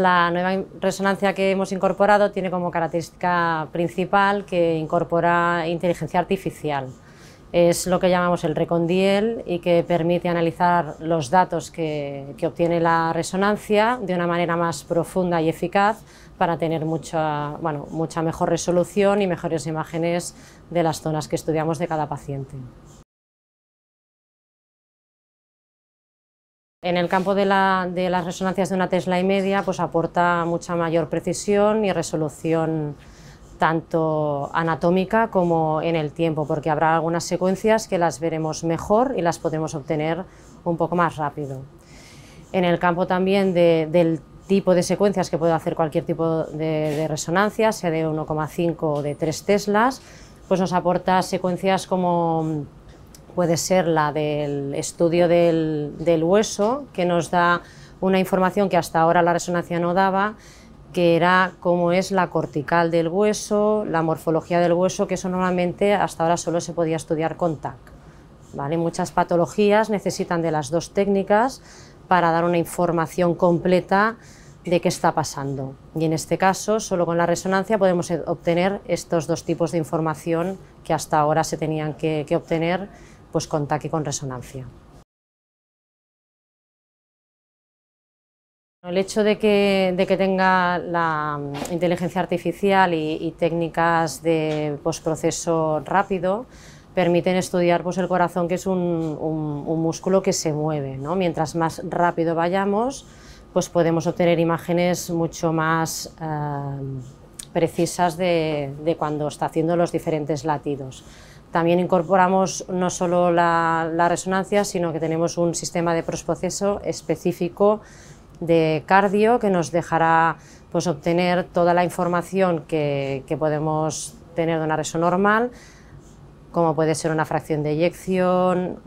La nueva resonancia que hemos incorporado tiene como característica principal que incorpora inteligencia artificial. Es lo que llamamos el recondiel y que permite analizar los datos que, obtiene la resonancia de una manera más profunda y eficaz para tener mucha, bueno, mucha mejor resolución y mejores imágenes de las zonas que estudiamos de cada paciente. En el campo de, las resonancias de una Tesla y media, pues aporta mucha mayor precisión y resolución tanto anatómica como en el tiempo, porque habrá algunas secuencias que las veremos mejor y las podremos obtener un poco más rápido. En el campo también del tipo de secuencias que puede hacer cualquier tipo de, de resonancia, sea de 1,5 o de 3 Teslas, pues nos aporta secuencias como puede ser la del estudio del, hueso, que nos da una información que hasta ahora la resonancia no daba, que era cómo es la cortical del hueso, la morfología del hueso, que eso normalmente hasta ahora solo se podía estudiar con TAC. ¿vale? Muchas patologías necesitan de las dos técnicas para dar una información completa de qué está pasando. Y en este caso, solo con la resonancia podemos obtener estos dos tipos de información que hasta ahora se tenían que obtener pues con con resonancia. El hecho de que, tenga la mm, inteligencia artificial y, técnicas de posproceso rápido permiten estudiar pues, el corazón, que es un, músculo que se mueve. ¿no? Mientras más rápido vayamos, pues podemos obtener imágenes mucho más eh, precisas de, de cuando está haciendo los diferentes latidos. También incorporamos no solo la, resonancia, sino que tenemos un sistema de prosproceso específico de cardio que nos dejará pues, obtener toda la información que, podemos tener de una reso normal, como puede ser una fracción de eyección,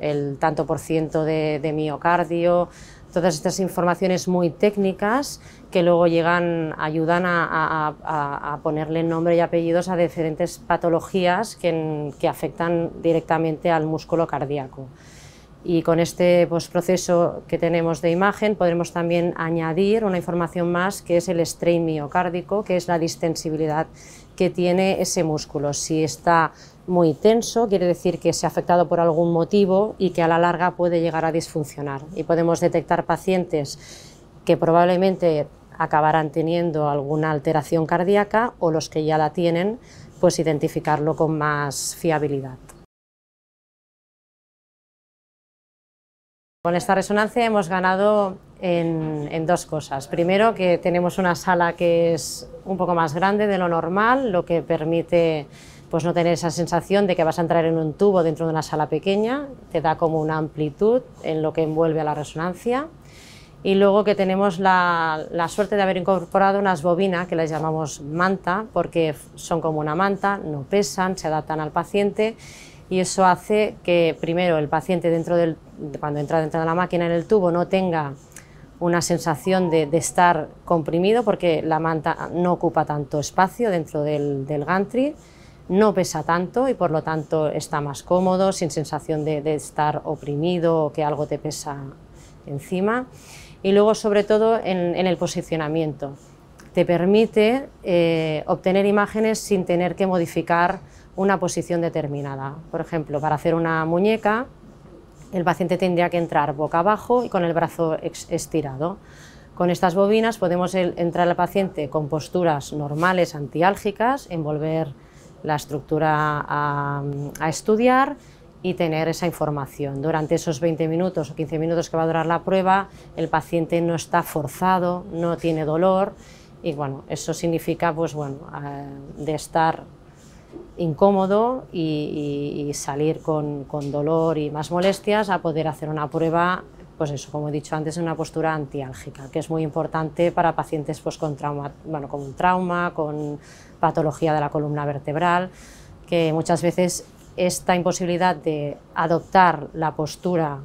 el tanto por ciento de miocardio, todas estas informaciones muy técnicas que luego llegan, ayudan a, ponerle nombre y apellidos a diferentes patologías que, afectan directamente al músculo cardíaco. Y con este pues, proceso que tenemos de imagen podremos también añadir una información más que es el strain miocárdico, que es la distensibilidad que tiene ese músculo, si está muy tenso, quiere decir que se ha afectado por algún motivo y que a la larga puede llegar a disfuncionar. Y podemos detectar pacientes que probablemente acabarán teniendo alguna alteración cardíaca o los que ya la tienen, pues identificarlo con más fiabilidad. Con esta resonancia hemos ganado en, en, dos cosas. Primero, que tenemos una sala que es un poco más grande de lo normal, lo que permite pues no tener esa sensación de que vas a entrar en un tubo dentro de una sala pequeña, te da como una amplitud en lo que envuelve a la resonancia. Y luego que tenemos la, suerte de haber incorporado unas bobinas que las llamamos manta, porque son como una manta, no pesan, se adaptan al paciente y eso hace que primero el paciente dentro cuando entra dentro de la máquina en el tubo no tenga una sensación de, estar comprimido porque la manta no ocupa tanto espacio dentro del, del gantry no pesa tanto y por lo tanto está más cómodo, sin sensación de, estar oprimido o que algo te pesa encima. Y luego sobre todo en, el posicionamiento. Te permite eh, obtener imágenes sin tener que modificar una posición determinada. Por ejemplo, para hacer una muñeca, el paciente tendría que entrar boca abajo y con el brazo estirado. Con estas bobinas podemos entrar al paciente con posturas normales antiálgicas, envolver la estructura a, estudiar y tener esa información. Durante esos 20 minutos o 15 minutos que va a durar la prueba, el paciente no está forzado, no tiene dolor y bueno, eso significa pues bueno, eh, de estar incómodo y, salir con, con dolor y más molestias a poder hacer una prueba pues eso, como he dicho antes, es una postura antiálgica, que es muy importante para pacientes pues, con, trauma, bueno, con trauma, con patología de la columna vertebral, que muchas veces esta imposibilidad de adoptar la postura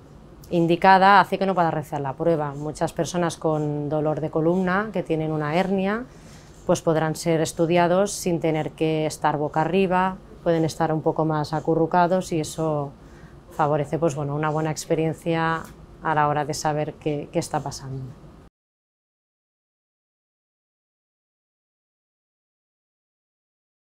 indicada hace que no pueda realizar la prueba. Muchas personas con dolor de columna, que tienen una hernia, pues podrán ser estudiados sin tener que estar boca arriba, pueden estar un poco más acurrucados y eso favorece pues, bueno, una buena experiencia a la hora de saber qué, qué está pasando.